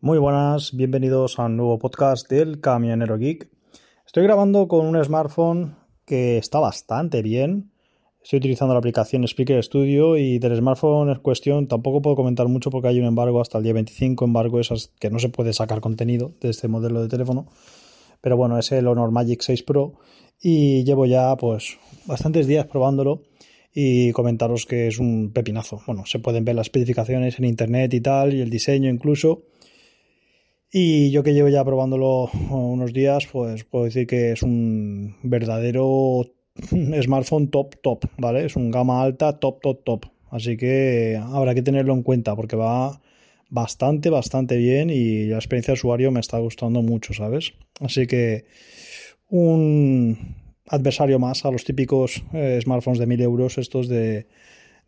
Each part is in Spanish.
Muy buenas, bienvenidos a un nuevo podcast del Camionero Geek. Estoy grabando con un smartphone que está bastante bien. Estoy utilizando la aplicación Speaker Studio y del smartphone en cuestión tampoco puedo comentar mucho porque hay un embargo hasta el día 25, embargo esas que no se puede sacar contenido de este modelo de teléfono. Pero bueno, es el Honor Magic 6 Pro y llevo ya pues bastantes días probándolo y comentaros que es un pepinazo. Bueno, se pueden ver las especificaciones en internet y tal y el diseño incluso y yo que llevo ya probándolo unos días, pues puedo decir que es un verdadero smartphone top, top, ¿vale? Es un gama alta, top, top, top. Así que habrá que tenerlo en cuenta porque va bastante, bastante bien y la experiencia de usuario me está gustando mucho, ¿sabes? Así que un adversario más a los típicos eh, smartphones de 1000 euros, estos de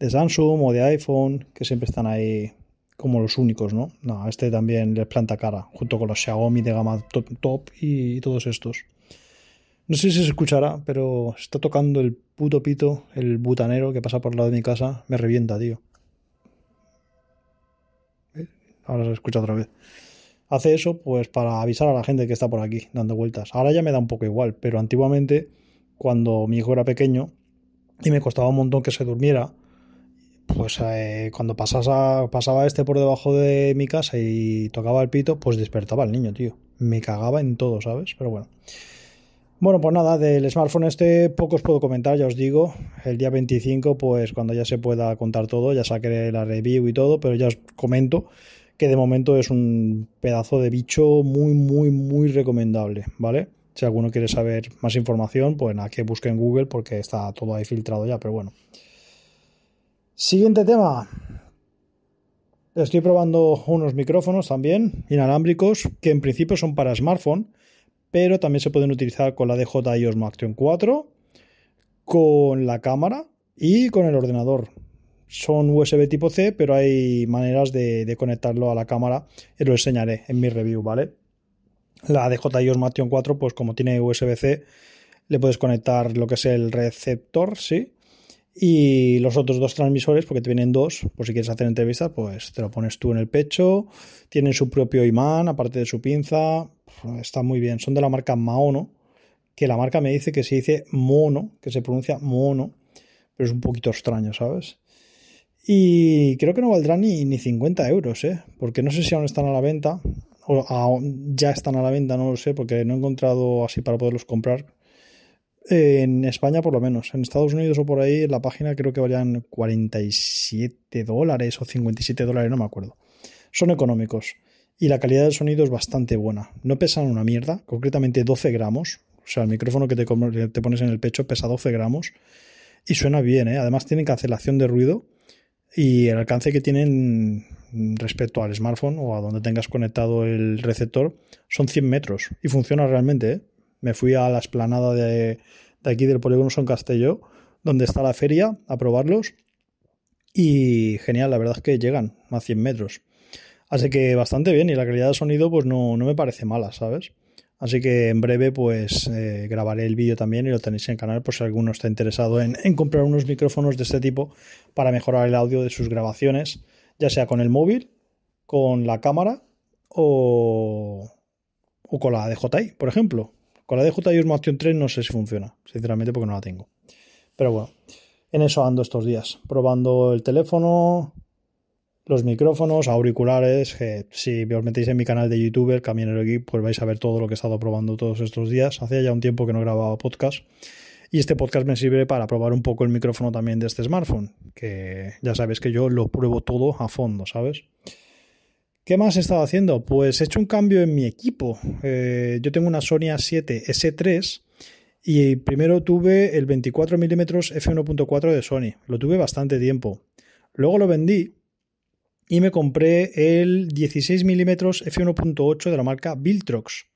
Samsung o de iPhone, que siempre están ahí como los únicos, ¿no? No, este también les planta cara, junto con los Xiaomi de gama top, y, todos estos. No sé si se escuchará, pero está tocando el puto pito, el butanero que pasa por el lado de mi casa, me revienta, tío. Eh, ahora se escucha otra vez. Hace eso, pues, para avisar a la gente que está por aquí, dando vueltas. Ahora ya me da un poco igual, pero antiguamente, cuando mi hijo era pequeño y me costaba un montón que se durmiera, pues eh, cuando pasaba este por debajo de mi casa y tocaba el pito, pues despertaba el niño, tío. Me cagaba en todo, ¿sabes? Pero bueno. Bueno, pues nada, del smartphone este poco os puedo comentar, ya os digo. El día 25, pues cuando ya se pueda contar todo, ya saqué la review y todo, pero ya os comento que de momento es un pedazo de bicho muy, muy, muy recomendable, ¿vale? Si alguno quiere saber más información, pues nada, que busque en Google porque está todo ahí filtrado ya, pero bueno. Siguiente tema. Estoy probando unos micrófonos también, inalámbricos, que en principio son para smartphone, pero también se pueden utilizar con la DJI Osmo Action 4, con la cámara y con el ordenador. Son USB tipo C, pero hay maneras de, conectarlo a la cámara y lo enseñaré en mi review, ¿vale? La DJI Osmo Action 4, pues como tiene USB-C, le puedes conectar lo que es el receptor, ¿sí? Y los otros dos transmisores, porque te vienen dos, por pues si quieres hacer entrevistas, pues te lo pones tú en el pecho. Tienen su propio imán, aparte de su pinza. Está muy bien. Son de la marca Maono, que la marca me dice que se dice mono, que se pronuncia mono, pero es un poquito extraño, ¿sabes? Y creo que no valdrá ni, ni 50 euros, ¿eh? Porque no sé si aún están a la venta, o ya están a la venta, no lo sé, porque no he encontrado así para poderlos comprar en España por lo menos. En Estados Unidos o por ahí, en la página creo que valían 47 dólares o 57 dólares, no me acuerdo. Son económicos y la calidad del sonido es bastante buena. No pesan una mierda, concretamente 12 gramos. O sea, el micrófono que te, pones en el pecho pesa 12 gramos y suena bien. ¿eh? Además tienen cancelación de ruido y el alcance que tienen respecto al smartphone o a donde tengas conectado el receptor son 100 metros y funciona realmente. ¿eh? me fui a la esplanada de, aquí del Polígono Son Castelló, donde está la feria, a probarlos. Y genial, la verdad es que llegan a 100 metros. Así que bastante bien y la calidad de sonido pues no, no me parece mala, ¿sabes? Así que en breve pues eh, grabaré el vídeo también y lo tenéis en el canal por si alguno está interesado en, comprar unos micrófonos de este tipo para mejorar el audio de sus grabaciones, ya sea con el móvil, con la cámara o, o con la DJI, por ejemplo. Con la DJI Osmo Action 3 no sé si funciona, sinceramente, porque no la tengo. Pero bueno, en eso ando estos días, probando el teléfono, los micrófonos, auriculares, si os metéis en mi canal de YouTube, el Camino Geek, pues vais a ver todo lo que he estado probando todos estos días. Hacía ya un tiempo que no grababa podcast. Y este podcast me sirve para probar un poco el micrófono también de este smartphone, que ya sabéis que yo lo pruebo todo a fondo, ¿sabes? ¿Qué más he estado haciendo? Pues he hecho un cambio en mi equipo. Eh, yo tengo una Sony A7S3 y primero tuve el 24 mm f1.4 de Sony. Lo tuve bastante tiempo. Luego lo vendí y me compré el 16 mm f1.8 de la marca Viltrox.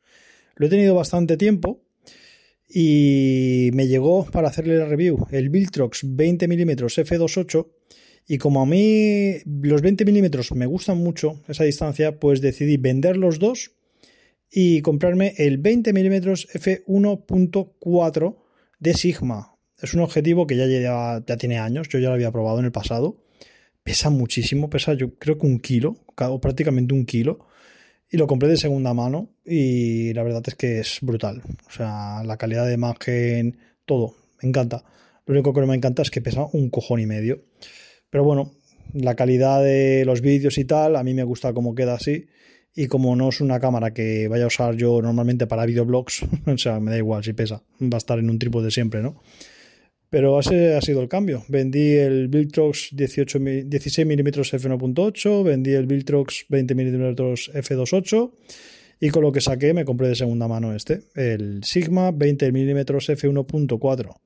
Lo he tenido bastante tiempo y me llegó para hacerle la review el Viltrox 20 mm f2.8 y como a mí los 20 milímetros me gustan mucho, esa distancia, pues decidí vender los dos y comprarme el 20 milímetros f1.4 de Sigma. Es un objetivo que ya, ya tiene años, yo ya lo había probado en el pasado. Pesa muchísimo, pesa yo creo que un kilo, o prácticamente un kilo. Y lo compré de segunda mano y la verdad es que es brutal. O sea, la calidad de imagen, todo, me encanta. Lo único que no me encanta es que pesa un cojón y medio. Pero bueno, la calidad de los vídeos y tal, a mí me gusta cómo queda así. Y como no es una cámara que vaya a usar yo normalmente para videoblogs, o sea, me da igual si pesa, va a estar en un trípode siempre, ¿no? Pero ese ha sido el cambio. Vendí el Viltrox 16 mm f1.8, vendí el Viltrox 20 mm f2.8 y con lo que saqué me compré de segunda mano este, el Sigma 20 mm f1.4.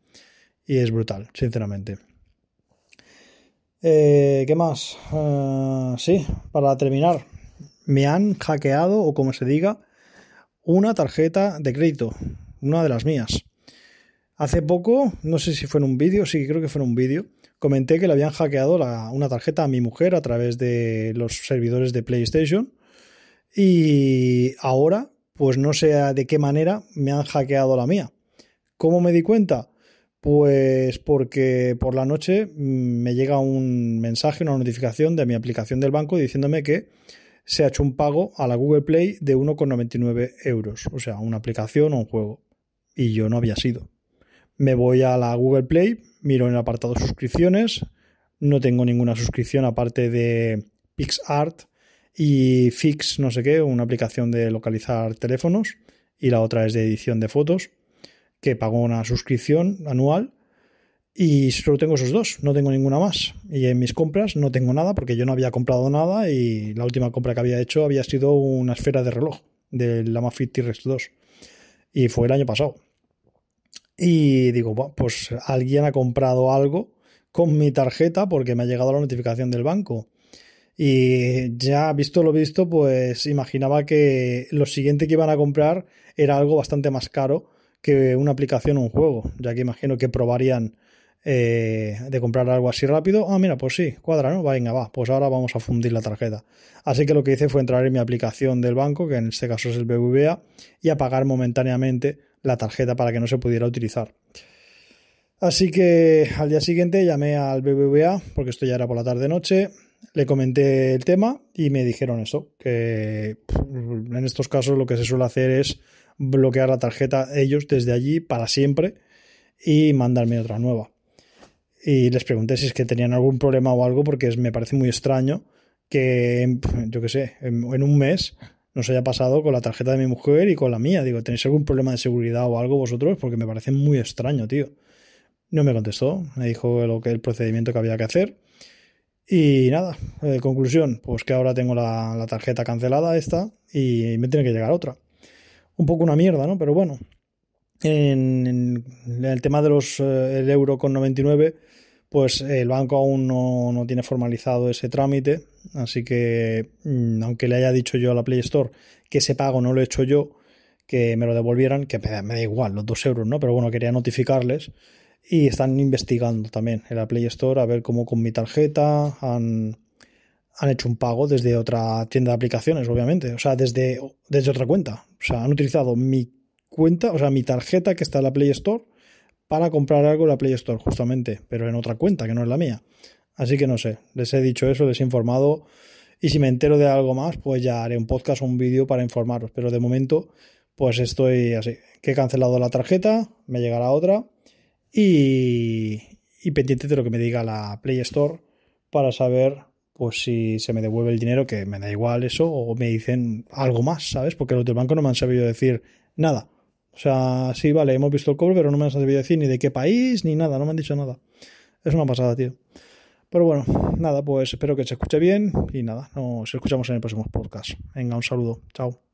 Y es brutal, sinceramente. Eh, ¿Qué más? Eh, sí, para terminar, me han hackeado, o como se diga, una tarjeta de crédito, una de las mías. Hace poco, no sé si fue en un vídeo, sí, creo que fue en un vídeo, comenté que le habían hackeado una tarjeta a mi mujer a través de los servidores de PlayStation. Y ahora, pues no sé de qué manera me han hackeado la mía. ¿Cómo me di cuenta? Pues porque por la noche mm, me llega un mensaje, una notificación de mi aplicación del banco diciéndome que se ha hecho un pago a la Google Play de 1,99 euros, o sea, una aplicación o un juego. Y yo no había sido. Me voy a la Google Play, miro en el apartado suscripciones, no tengo ninguna suscripción aparte de PixArt y Fix, no sé qué, una aplicación de localizar teléfonos, y la otra es de edición de fotos que pagó una suscripción anual y solo tengo esos dos, no tengo ninguna más. Y en mis compras no tengo nada porque yo no había comprado nada y la última compra que había hecho había sido una esfera de reloj del La T-Rex 2 y fue el año pasado. Y digo, pues alguien ha comprado algo con mi tarjeta porque me ha llegado la notificación del banco. Y ya visto lo visto, pues imaginaba que lo siguiente que iban a comprar era algo bastante más caro que una aplicación o un juego, ya que imagino que probarían eh, de comprar algo así rápido. Ah, mira, pues sí, cuadra, ¿no? Venga, va, pues ahora vamos a fundir la tarjeta. Así que lo que hice fue entrar en mi aplicación del banco, que en este caso es el BBVA, y apagar momentáneamente la tarjeta para que no se pudiera utilizar. Así que al día siguiente llamé al BBVA, porque esto ya era por la tarde-noche, le comenté el tema y me dijeron eso, que en estos casos lo que se suele hacer es bloquear la tarjeta ellos desde allí para siempre y mandarme otra nueva. Y les pregunté si es que tenían algún problema o algo, porque me parece muy extraño que, em, yo qué sé, em, en, un mes nos haya pasado con la tarjeta de mi mujer y con la mía. Digo, ¿tenéis algún problema de seguridad o algo vosotros? Porque me parece muy extraño, tío. No me contestó, me dijo lo que el procedimiento que había que hacer. Y nada, eh, conclusión, pues que ahora tengo la, la tarjeta cancelada esta y me tiene que llegar otra un poco una mierda, ¿no? Pero bueno, en, el tema de los eh, el euro con 99, pues el banco aún no, tiene formalizado ese trámite, así que mm, aunque le haya dicho yo a la Play Store que ese pago no lo he hecho yo, que me lo devolvieran, que me, da igual los dos euros, ¿no? Pero bueno, quería notificarles y están investigando también en la Play Store a ver cómo con mi tarjeta han han hecho un pago desde otra tienda de aplicaciones, obviamente, o sea, desde, desde otra cuenta. O sea, han utilizado mi cuenta, o sea, mi tarjeta que está en la Play Store para comprar algo en la Play Store, justamente, pero en otra cuenta que no es la mía. Así que no sé, les he dicho eso, les he informado y si me entero de algo más, pues ya haré un podcast o un vídeo para informaros, pero de momento pues estoy así, que he cancelado la tarjeta, me llegará otra y, y pendiente de lo que me diga la Play Store para saber o pues si se me devuelve el dinero, que me da igual eso, o me dicen algo más, ¿sabes? Porque los del banco no me han sabido decir nada. O sea, sí, vale, hemos visto el cobro, pero no me han sabido decir ni de qué país, ni nada, no me han dicho nada. Es una pasada, tío. Pero bueno, nada, pues espero que se escuche bien y nada, nos escuchamos en el próximo podcast. Venga, un saludo, chao.